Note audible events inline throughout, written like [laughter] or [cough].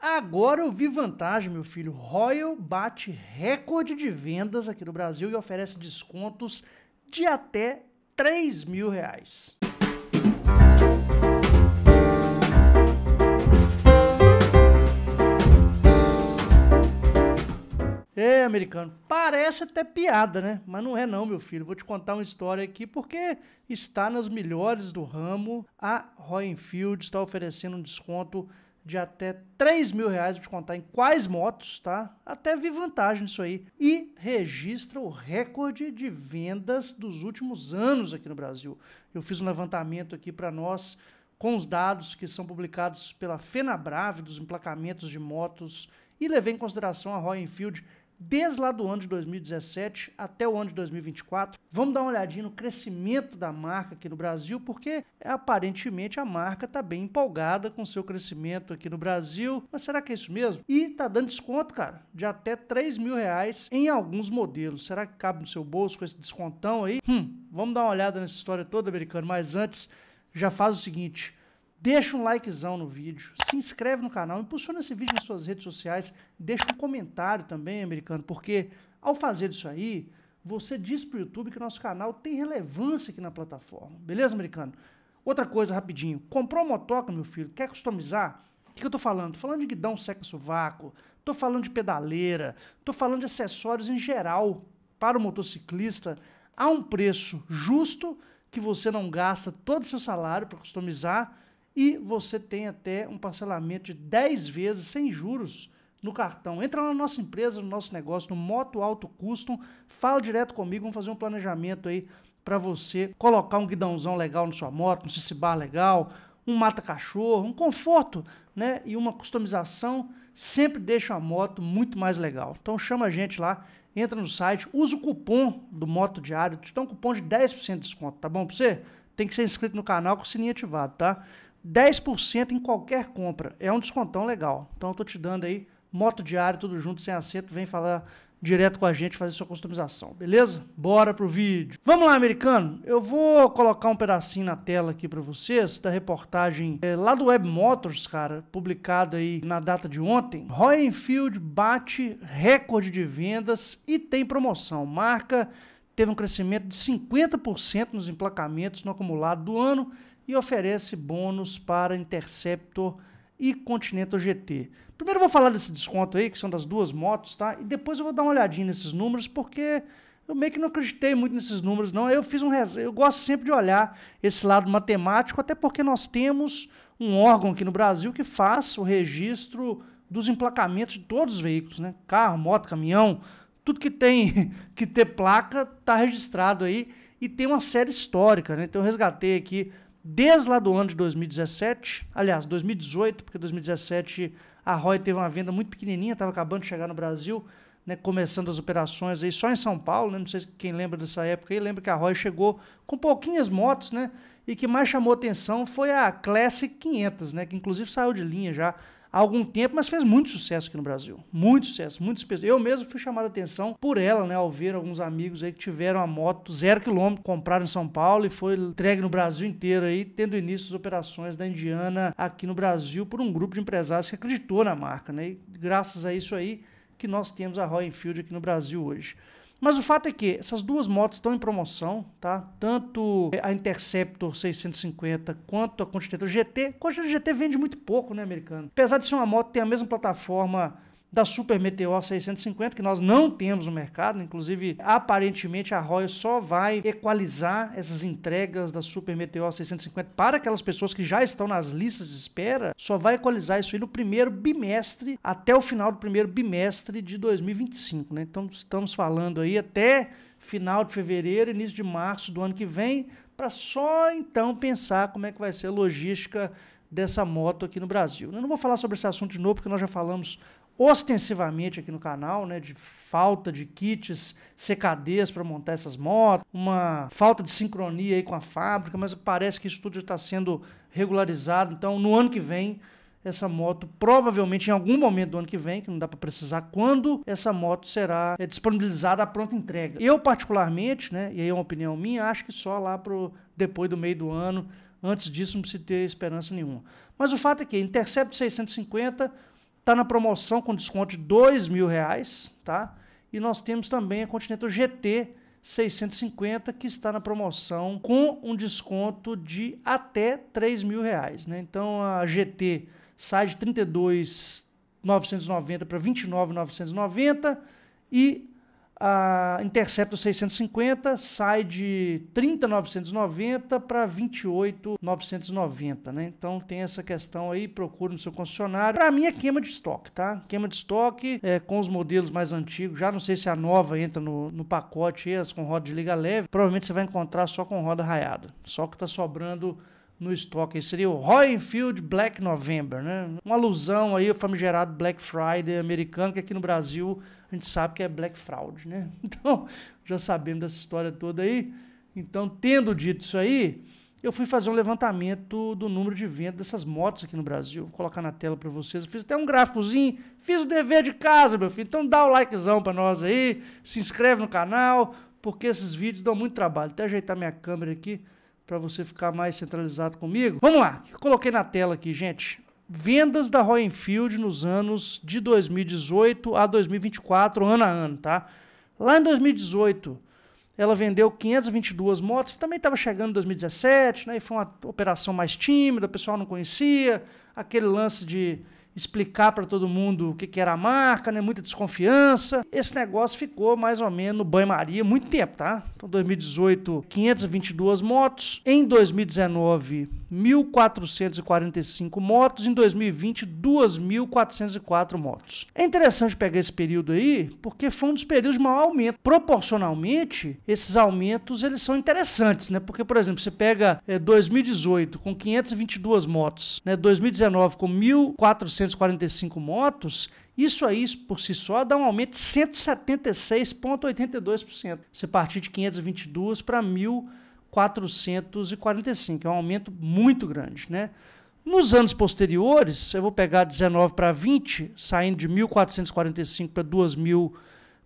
Agora eu vi vantagem, meu filho. Royal bate recorde de vendas aqui no Brasil e oferece descontos de até 3 mil reais. É, americano, parece até piada, né? Mas não é não, meu filho. Vou te contar uma história aqui porque está nas melhores do ramo. A Royal Enfield está oferecendo um desconto de até 3 mil reais, vou te contar em quais motos, tá? Até vi vantagem nisso aí. E registra o recorde de vendas dos últimos anos aqui no Brasil. Eu fiz um levantamento aqui para nós com os dados que são publicados pela FenaBrave dos emplacamentos de motos e levei em consideração a Royal Enfield desde lá do ano de 2017 até o ano de 2024. Vamos dar uma olhadinha no crescimento da marca aqui no Brasil, porque aparentemente a marca está bem empolgada com seu crescimento aqui no Brasil. Mas será que é isso mesmo? E tá dando desconto, cara, de até 3 mil reais em alguns modelos. Será que cabe no seu bolso com esse descontão aí? Hum, vamos dar uma olhada nessa história toda, americano. Mas antes, já faz o seguinte Deixa um likezão no vídeo, se inscreve no canal, impulsiona esse vídeo nas suas redes sociais, deixa um comentário também, americano, porque ao fazer isso aí, você diz para o YouTube que nosso canal tem relevância aqui na plataforma. Beleza, americano? Outra coisa, rapidinho. Comprou uma motoca, meu filho, quer customizar? O que, que eu tô falando? Tô falando de guidão seca sovaco, tô falando de pedaleira, tô falando de acessórios em geral para o motociclista a um preço justo que você não gasta todo o seu salário para customizar e você tem até um parcelamento de 10 vezes sem juros no cartão. Entra na nossa empresa, no nosso negócio, no Moto Alto Custom, fala direto comigo, vamos fazer um planejamento aí para você colocar um guidãozão legal na sua moto, um cicibar legal, um mata-cachorro, um conforto, né? E uma customização sempre deixa a moto muito mais legal. Então chama a gente lá, entra no site, usa o cupom do Moto Diário, te então dá um cupom de 10% de desconto, tá bom para você? Tem que ser inscrito no canal com o sininho ativado, tá? 10% em qualquer compra. É um descontão legal. Então eu tô te dando aí moto diário, tudo junto, sem acento, vem falar direto com a gente, fazer sua customização, beleza? Bora pro vídeo. Vamos lá, americano. Eu vou colocar um pedacinho na tela aqui para vocês da reportagem é, lá do Web Motors, cara, publicado aí na data de ontem. Roy Enfield bate recorde de vendas e tem promoção. Marca teve um crescimento de 50% nos emplacamentos no acumulado do ano e oferece bônus para Interceptor e Continental GT. Primeiro eu vou falar desse desconto aí, que são das duas motos, tá? E depois eu vou dar uma olhadinha nesses números, porque eu meio que não acreditei muito nesses números, não. Eu fiz um eu gosto sempre de olhar esse lado matemático, até porque nós temos um órgão aqui no Brasil que faz o registro dos emplacamentos de todos os veículos, né? Carro, moto, caminhão, tudo que tem [laughs] que ter placa está registrado aí e tem uma série histórica, né? Então eu resgatei aqui desde lá do ano de 2017, aliás, 2018, porque 2017 a Roy teve uma venda muito pequenininha, estava acabando de chegar no Brasil, né, começando as operações aí só em São Paulo, né, não sei quem lembra dessa época aí, lembra que a Roy chegou com pouquinhas motos, né, e que mais chamou atenção foi a Classic 500, né, que inclusive saiu de linha já há algum tempo, mas fez muito sucesso aqui no Brasil. Muito sucesso, muitas pessoas. Eu mesmo fui chamado a atenção por ela, né? Ao ver alguns amigos aí que tiveram a moto zero quilômetro, compraram em São Paulo e foi entregue no Brasil inteiro aí, tendo início as operações da Indiana aqui no Brasil por um grupo de empresários que acreditou na marca, né? E graças a isso aí que nós temos a Royal Enfield aqui no Brasil hoje. Mas o fato é que essas duas motos estão em promoção, tá? Tanto a Interceptor 650 quanto a Continental GT. A Continental GT vende muito pouco, né, americano? Apesar de ser uma moto que tem a mesma plataforma da Super Meteor 650, que nós não temos no mercado, inclusive aparentemente a Royal só vai equalizar essas entregas da Super Meteor 650 para aquelas pessoas que já estão nas listas de espera, só vai equalizar isso aí no primeiro bimestre, até o final do primeiro bimestre de 2025, né? Então estamos falando aí até final de fevereiro, início de março do ano que vem, para só então pensar como é que vai ser a logística dessa moto aqui no Brasil. Eu não vou falar sobre esse assunto de novo, porque nós já falamos ostensivamente aqui no canal, né, de falta de kits, CKDs para montar essas motos, uma falta de sincronia aí com a fábrica, mas parece que isso tudo está sendo regularizado. Então, no ano que vem, essa moto, provavelmente em algum momento do ano que vem, que não dá para precisar quando, essa moto será é, disponibilizada à pronta entrega. Eu, particularmente, né, e aí é uma opinião minha, acho que só lá para depois do meio do ano. Antes disso, não se ter esperança nenhuma. Mas o fato é que Intercept 650 está na promoção com desconto de dois mil reais, tá? E nós temos também a Continental GT 650 que está na promoção com um desconto de até três mil reais. Né? Então a GT sai de 32.990 para 29.990 e a Interceptor 650 sai de 30.990 para 28.990, né? Então tem essa questão aí, procure no seu concessionário. Para mim é queima de estoque, tá? Queima de estoque é, com os modelos mais antigos. Já não sei se a nova entra no, no pacote, as com roda de liga leve. Provavelmente você vai encontrar só com roda raiada. Só que tá sobrando no estoque. Esse seria o Royal Enfield Black November, né? Uma alusão aí ao famigerado Black Friday americano, que aqui no Brasil a gente sabe que é black fraud, né? [laughs] Então, já sabemos dessa história toda aí. Então, tendo dito isso aí, eu fui fazer um levantamento do número de vendas dessas motos aqui no Brasil. Vou colocar na tela para vocês. Eu fiz até um gráficozinho, fiz o dever de casa, meu filho. Então dá o likezão para nós aí, se inscreve no canal, porque esses vídeos dão muito trabalho. Até ajeitar minha câmera aqui para você ficar mais centralizado comigo. Vamos lá, coloquei na tela aqui, gente vendas da Royal Enfield nos anos de 2018 a 2024, ano a ano, tá? Lá em 2018, ela vendeu 522 motos, também estava chegando em 2017, né? E foi uma operação mais tímida, o pessoal não conhecia, aquele lance de explicar para todo mundo o que, que, era a marca, né? Muita desconfiança. Esse negócio ficou mais ou menos banho-maria muito tempo, tá? Então, 2018, 522 motos. Em 2019, 1.445 motos. Em 2020, 2.404 motos. É interessante pegar esse período aí, porque foi um dos períodos de maior aumento. Proporcionalmente, esses aumentos, eles são interessantes, né? Porque, por exemplo, você pega é, eh, 2018 com 522 motos, né? 2019 com 1.400 245 motos, isso aí por si só dá um aumento de 176,82%. Se partir de 522 para 1.445, é um aumento muito grande, né? Nos anos posteriores, eu vou pegar 19 para 20, saindo de 1.445 para 2.000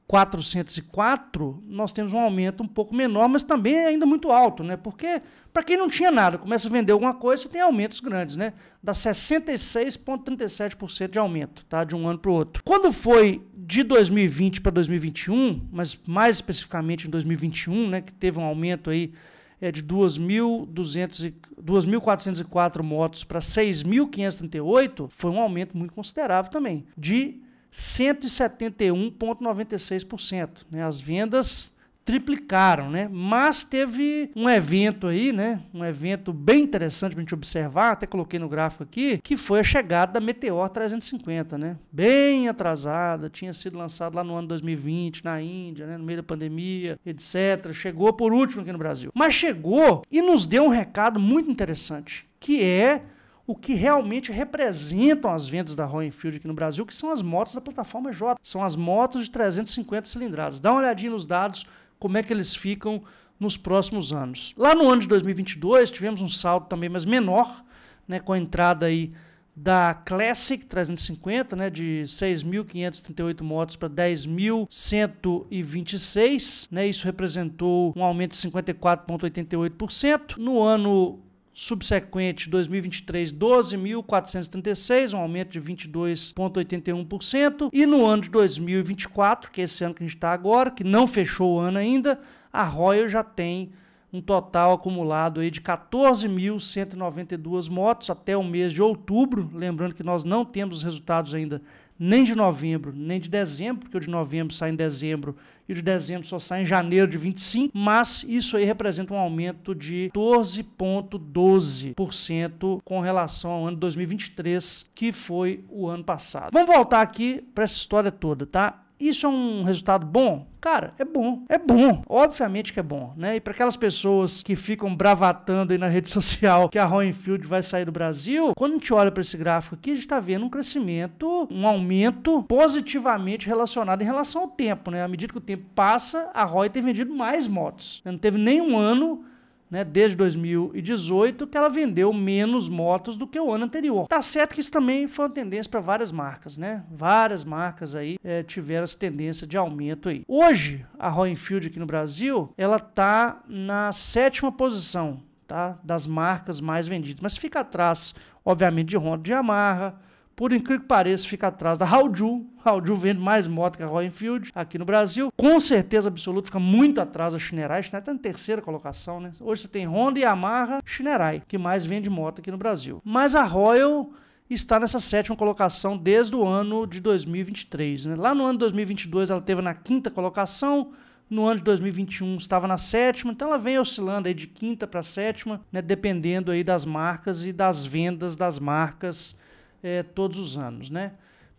404, nós temos um aumento um pouco menor, mas também é ainda muito alto, né? Porque para quem não tinha nada, começa a vender alguma coisa, você tem aumentos grandes, né? Dá 66,37% de aumento, tá? De um ano para o outro. Quando foi de 2020 para 2021, mas mais especificamente em 2021, né? Que teve um aumento aí é de 2.404 motos para 6.538, foi um aumento muito considerável também, de 171,96%. Né? As vendas triplicaram, né? Mas teve um evento aí, né? Um evento bem interessante para a gente observar, até coloquei no gráfico aqui, que foi a chegada da Meteor 350, né? Bem atrasada, tinha sido lançado lá no ano 2020 na Índia, né? no meio da pandemia, etc. Chegou por último aqui no Brasil. Mas chegou e nos deu um recado muito interessante, que é o que realmente representam as vendas da Royal Enfield aqui no Brasil, que são as motos da plataforma J, são as motos de 350 cilindradas. Dá uma olhadinha nos dados, como é que eles ficam nos próximos anos. Lá no ano de 2022 tivemos um salto também mas menor, né, com a entrada aí da Classic 350, né, de 6.538 motos para 10.126, né, isso representou um aumento de 54.88%. No ano subsequente 2023 12.436, um aumento de 22,81%, e no ano de 2024, que é esse ano que a gente está agora, que não fechou o ano ainda, a Royal já tem um total acumulado aí de 14.192 motos até o mês de outubro, lembrando que nós não temos os resultados ainda nem de novembro, nem de dezembro, porque o de novembro sai em dezembro e o de dezembro só sai em janeiro de 25, mas isso aí representa um aumento de 14,12% com relação ao ano 2023, que foi o ano passado. Vamos voltar aqui para essa história toda, tá? Isso é um resultado bom? Cara, é bom. É bom. Obviamente que é bom, né? E para aquelas pessoas que ficam bravatando aí na rede [laughs] social que a Hoenfield vai sair do Brasil, quando a gente olha para esse gráfico aqui, a gente está vendo um crescimento, um aumento positivamente relacionado em relação ao tempo, né? À medida que o tempo passa, a Roy tem vendido mais motos. Não teve nenhum ano né, desde 2018, que ela vendeu menos motos do que o ano anterior. Tá certo que isso também foi uma tendência para várias marcas, né? Várias marcas aí é, tiveram essa tendência de aumento aí. Hoje, a Royal Enfield aqui no Brasil, ela tá na sétima posição, tá? Das marcas mais vendidas, mas fica atrás, obviamente, de Honda, de Yamaha, por incrível que pareça, fica atrás da Haoju. Haoju vende mais moto que a Royal Enfield aqui no Brasil. Com certeza absoluta, fica muito atrás da Shinerai. A Shinerai está na terceira colocação, né? Hoje você tem Honda e Yamaha, Shinerai, que mais vende moto aqui no Brasil. Mas a Royal está nessa sétima colocação desde o ano de 2023. Né? Lá no ano de 2022 ela teve na quinta colocação, no ano de 2021 estava na sétima, então ela vem oscilando aí de quinta para sétima, né? dependendo aí das marcas e das vendas das marcas é, todos os anos, né?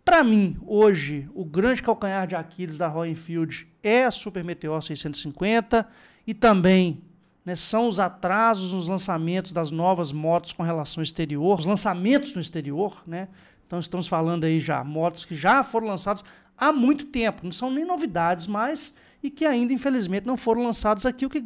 Para mim, hoje, o grande calcanhar de Aquiles da Royal Enfield é a Super Meteor 650 e também né, são os atrasos nos lançamentos das novas motos com relação ao exterior, os lançamentos no exterior, né? Então estamos falando aí já motos que já foram lançadas há muito tempo, não são nem novidades, mas e que ainda, infelizmente, não foram lançados aqui, o que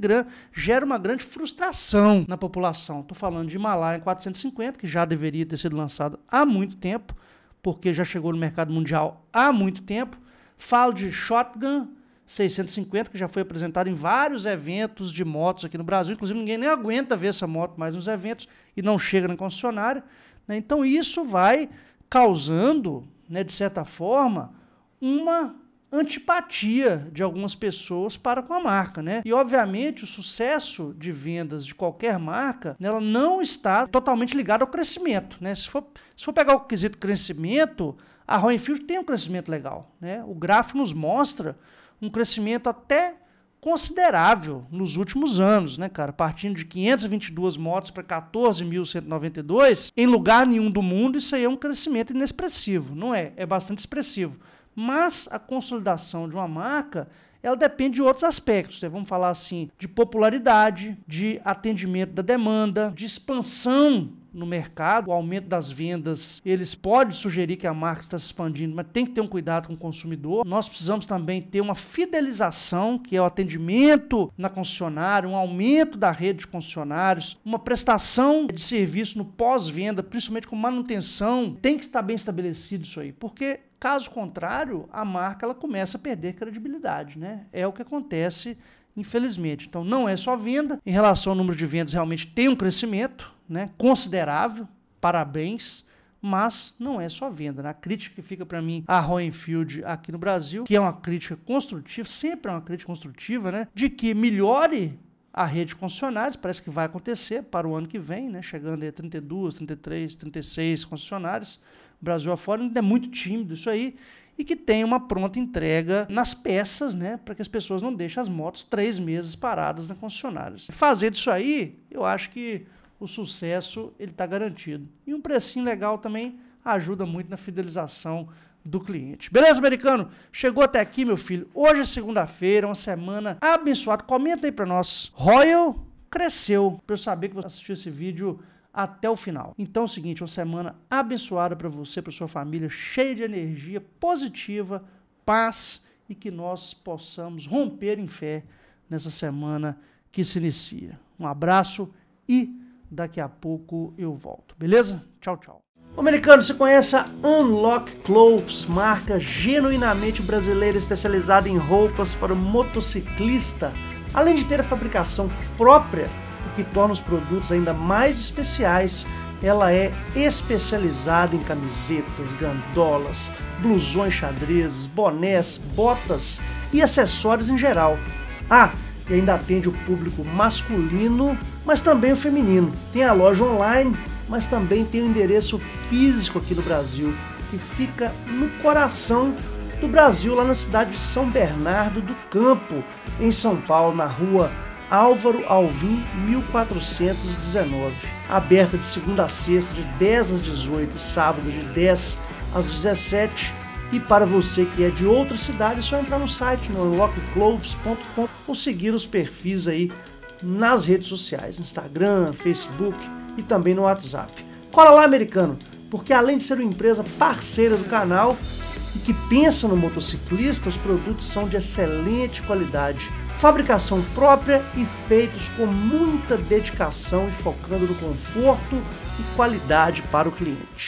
gera uma grande frustração na população. Estou falando de Himalaia 450, que já deveria ter sido lançado há muito tempo, porque já chegou no mercado mundial há muito tempo. Falo de Shotgun 650, que já foi apresentado em vários eventos de motos aqui no Brasil. Inclusive, ninguém nem aguenta ver essa moto mais nos eventos e não chega na concessionária. Né? Então, isso vai causando, né, de certa forma, uma antipatia de algumas pessoas para com a marca, né? E obviamente o sucesso de vendas de qualquer marca, né, ela não está totalmente ligada ao crescimento, né? Se for, se for pegar o quesito crescimento, a Roenfield tem um crescimento legal, né? O gráfico nos mostra um crescimento até considerável nos últimos anos, né, cara? Partindo de 522 motos para 14.192, em lugar nenhum do mundo isso aí é um crescimento inexpressivo, não é? É bastante expressivo. Mas a consolidação de uma marca ela depende de outros aspectos. Né? Vamos falar assim de popularidade, de atendimento da demanda, de expansão no mercado, o aumento das vendas, eles podem sugerir que a marca está se expandindo, mas tem que ter um cuidado com o consumidor. Nós precisamos também ter uma fidelização, que é o atendimento na concessionária, um aumento da rede de concessionários, uma prestação de serviço no pós-venda, principalmente com manutenção. Tem que estar bem estabelecido isso aí, porque Caso contrário, a marca ela começa a perder credibilidade, né? É o que acontece, infelizmente. Então, não é só venda. Em relação ao número de vendas, realmente tem um crescimento, né, considerável, parabéns, mas não é só venda. Né? A crítica que fica para mim a Hoenfield aqui no Brasil, que é uma crítica construtiva, sempre é uma crítica construtiva, né, de que melhore a rede de concessionários, parece que vai acontecer para o ano que vem, né, chegando a 32, 33, 36 concessionários, Brasil afora, ainda é muito tímido isso aí, e que tem uma pronta entrega nas peças, né, para que as pessoas não deixem as motos três meses paradas na concessionária. Fazer isso aí, eu acho que o sucesso ele está garantido. E um precinho legal também ajuda muito na fidelização do cliente. Beleza, americano? Chegou até aqui, meu filho. Hoje é segunda-feira, uma semana abençoada. Comenta aí para nós. Royal cresceu. Para eu saber que você assistiu esse vídeo até o final. Então é o seguinte, uma semana abençoada para você, para sua família, cheia de energia positiva, paz e que nós possamos romper em fé nessa semana que se inicia. Um abraço e Daqui a pouco eu volto, beleza? Tchau, tchau. O americano, você conhece a Unlock Clothes, marca genuinamente brasileira especializada em roupas para o motociclista, além de ter a fabricação própria, o que torna os produtos ainda mais especiais. Ela é especializada em camisetas, gandolas, blusões xadrez, bonés, botas e acessórios em geral. Ah, e ainda atende o público masculino mas também o feminino. Tem a loja online, mas também tem o um endereço físico aqui no Brasil, que fica no coração do Brasil, lá na cidade de São Bernardo do Campo, em São Paulo, na rua Álvaro Alvim 1419. Aberta de segunda a sexta, de 10 às 18, e sábado de 10 às 17. E para você que é de outra cidade, é só entrar no site no unlockcloves.com ou seguir os perfis aí nas redes sociais, Instagram, Facebook e também no WhatsApp. Cola lá, americano, porque além de ser uma empresa parceira do canal e que pensa no motociclista, os produtos são de excelente qualidade, fabricação própria e feitos com muita dedicação e focando no conforto e qualidade para o cliente.